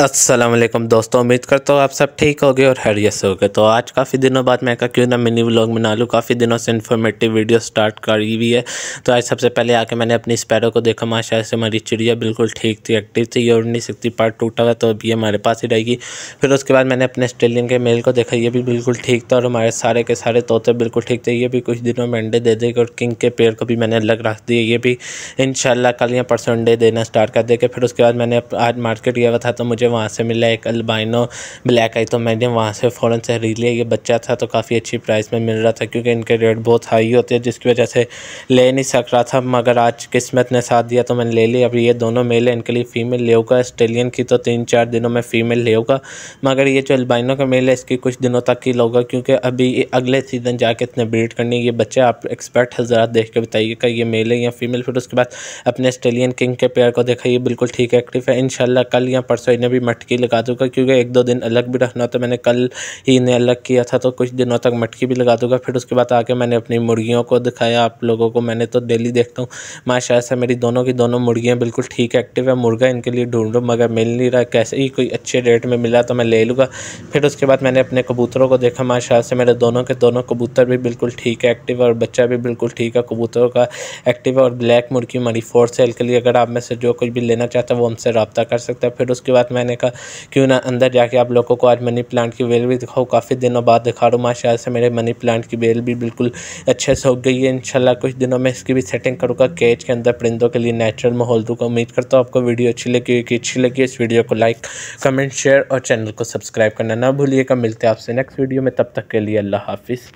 असलम दोस्तों उम्मीद करता हूँ आप सब ठीक हो गए और हैरियत से हो गए तो आज काफ़ी दिनों बाद मैं कहा क्यों ना मिनी व्लॉग बना लूँ काफ़ी दिनों से इन्फॉर्मेटिव वीडियो स्टार्ट करी हुई है तो आज सबसे पहले आके मैंने अपनी स्पैरो को देखा माशा से हमारी चिड़िया बिल्कुल ठीक थी एक्टिव थी ये उड़ नहीं सकती पार्ट टूटा हुआ तो अभी हमारे पास ही रहेगी फिर उसके बाद मैंने अपने ऑस्ट्रेलियन के मेल को देखा ये भी बिल्कुल ठीक था और हमारे सारे के सारे तोते बिल्कुल ठीक थे ये भी कुछ दिनों में अंडे दे देगी और किंग के पेड़ को भी मैंने अलग रख दिए ये भी इन कल या परसों अंडे देना स्टार्ट कर देखे फिर उसके बाद मैंने आज मार्केट गया था तो मुझे मुझे वहाँ से मिला एक अल्बाइनो ब्लैक आई तो मैंने वहाँ से फ़ौरन से खरीद लिया ये बच्चा था तो काफ़ी अच्छी प्राइस में मिल रहा था क्योंकि इनके रेट बहुत हाई होते हैं जिसकी वजह से ले नहीं सक रहा था मगर आज किस्मत ने साथ दिया तो मैंने ले लिया अब ये दोनों मेल है इनके लिए फ़ीमेल लेगा ऑस्ट्रेलियन की तो तीन चार दिनों में फ़ीमेल लेगा मगर ये जो अल्बाइनों का मेल है इसकी कुछ दिनों तक ही लोगा क्योंकि अभी अगले सीज़न जाके इतने ब्रीड करनी ये बच्चे आप एक्सपर्ट है ज़रा देख के बताइएगा ये मेल है या फीमेल फिर उसके बाद अपने ऑस्ट्रेलियन किंग के पेयर को देखा ये बिल्कुल ठीक एक्टिव है इन कल या परसों इन्हें भी मटकी लगा दूंगा क्योंकि एक दो दिन अलग भी रखना तो मैंने कल ही इन्हें अलग किया था तो कुछ दिनों तक मटकी भी लगा दूंगा फिर उसके बाद आके मैंने अपनी मुर्गियों को दिखाया आप लोगों को मैंने तो डेली देखता हूँ माशा से मेरी दोनों की दोनों मुर्गियाँ बिल्कुल ठीक एक्टिव है मुर्गा इनके लिए ढूंढूँ मगर मिल नहीं रहा कैसे ही कोई अच्छे रेट में मिला तो मैं ले लूँगा फिर उसके बाद मैंने अपने कबूतरों को देखा माशा से मेरे दोनों के दोनों कबूतर भी बिल्कुल ठीक है एक्टिव और बच्चा भी बिल्कुल ठीक है कबूतरों का एक्टिव और ब्लैक मुर्गी मरी फोर सेल के लिए अगर आप में से जो कुछ भी लेना चाहता है वो हमसे रबता कर सकता है फिर उसके बाद मैं मैंने कहा क्यों ना अंदर जाके आप लोगों को आज मनी प्लांट की बेल भी दिखाऊँ काफ़ी दिनों बाद दिखा रहा हूँ माशाला से मेरे मनी प्लांट की बेल भी बिल्कुल अच्छे से हो गई है इनशाला कुछ दिनों में इसकी भी सेटिंग करूँगा कैच के अंदर परिंदों के लिए नेचुरल माहौल दूँगा उम्मीद करता हूँ आपको वीडियो अच्छी लगी कि अच्छी लगी इस वीडियो को लाइक कमेंट शेयर और चैनल को सब्सक्राइब करना ना भूलिएगा मिलते हैं आपसे नेक्स्ट वीडियो में तब तक के लिए अल्लाह हाफिज़